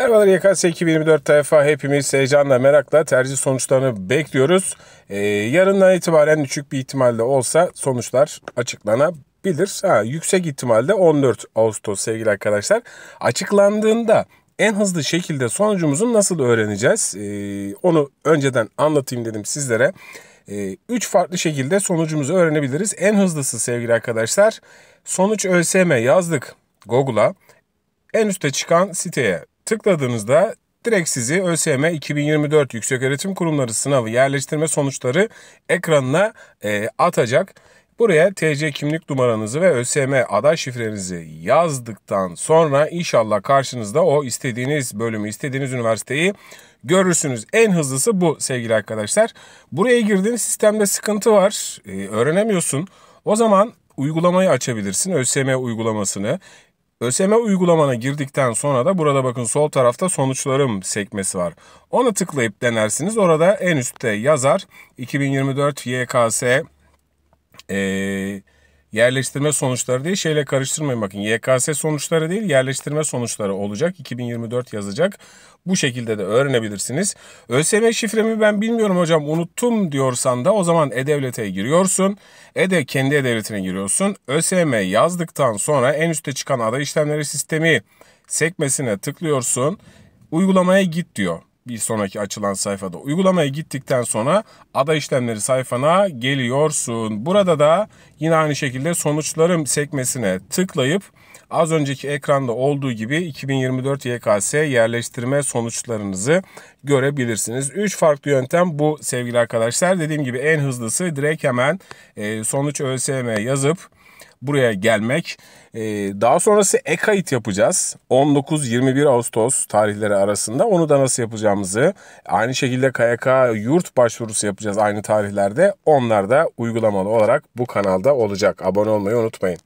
Merhabalar YKS 2024 tayfa hepimiz heyecanla merakla tercih sonuçlarını bekliyoruz. Ee, yarından itibaren küçük bir ihtimalle olsa sonuçlar açıklanabilir. Ha, yüksek ihtimalle 14 Ağustos sevgili arkadaşlar. Açıklandığında en hızlı şekilde sonucumuzu nasıl öğreneceğiz? Ee, onu önceden anlatayım dedim sizlere. Ee, üç farklı şekilde sonucumuzu öğrenebiliriz. En hızlısı sevgili arkadaşlar sonuç ÖSM yazdık Google'a. En üste çıkan siteye tıkladığınızda direkt sizi ÖSYM 2024 Yükseköğretim Kurumları sınavı yerleştirme sonuçları ekranına e, atacak. Buraya TC kimlik numaranızı ve ÖSYM aday şifrenizi yazdıktan sonra inşallah karşınızda o istediğiniz bölümü, istediğiniz üniversiteyi görürsünüz. En hızlısı bu sevgili arkadaşlar. Buraya girdiğiniz sistemde sıkıntı var, ee, öğrenemiyorsun. O zaman uygulamayı açabilirsin. ÖSYM uygulamasını ÖSYM uygulamana girdikten sonra da burada bakın sol tarafta sonuçlarım sekmesi var. Ona tıklayıp denersiniz. Orada en üstte yazar 2024 YKS eee yerleştirme sonuçları diye şeyle karıştırmayın bakın. YKS sonuçları değil yerleştirme sonuçları olacak. 2024 yazacak. Bu şekilde de öğrenebilirsiniz. ÖSYM şifremi ben bilmiyorum hocam unuttum diyorsan da o zaman E-Devlet'e giriyorsun. E de kendi E-Devlet'ine giriyorsun. ÖSYM yazdıktan sonra en üstte çıkan aday işlemleri sistemi sekmesine tıklıyorsun. Uygulamaya git diyor bir sonraki açılan sayfada. Uygulamaya gittikten sonra ada işlemleri sayfana geliyorsun. Burada da yine aynı şekilde sonuçlarım sekmesine tıklayıp az önceki ekranda olduğu gibi 2024 YKS yerleştirme sonuçlarınızı görebilirsiniz. 3 farklı yöntem bu sevgili arkadaşlar. Dediğim gibi en hızlısı direkt hemen e, sonuç ÖSYM yazıp buraya gelmek. Ee, daha sonrası ek kayıt yapacağız. 19-21 Ağustos tarihleri arasında. Onu da nasıl yapacağımızı. Aynı şekilde KYK yurt başvurusu yapacağız aynı tarihlerde. Onlar da uygulamalı olarak bu kanalda olacak. Abone olmayı unutmayın.